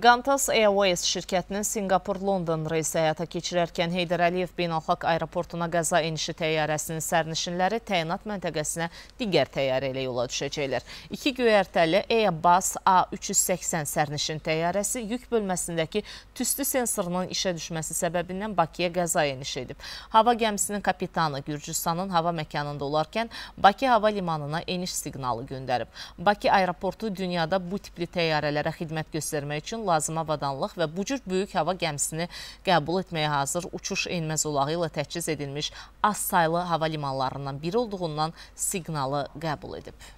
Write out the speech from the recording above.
Qantas Airways şirkətinin Singapur-London reysi həyata keçirərkən Heydər Əliyev Beynəlxalq Aeroportuna qəza enişi təyyarəsinin sərnişinləri təyinat məntəqəsinə digər təyyarə ilə yola düşəcəklər. İki göyərtəli Airbus A380 sərnişin təyyarəsi yük bölməsindəki tüstü sensorunun işə düşməsi səbəbindən Bakıya qəza eniş edib. Hava gəmisinin kapitanı Gürcüstanın hava məkanında olarkən Bakı hava limanına eniş siqnalı göndərib. Bakı aeroportu dünyada bu tipli təyyarələrə xidmət göstərmək üçün üçün lazıma avadanlıq və bu cür böyük hava gəmisini qəbul etməyə hazır uçuş enməz olağı ilə təchiz edilmiş az saylı hava limanlarından biri olduğundan siqnalı qəbul edib.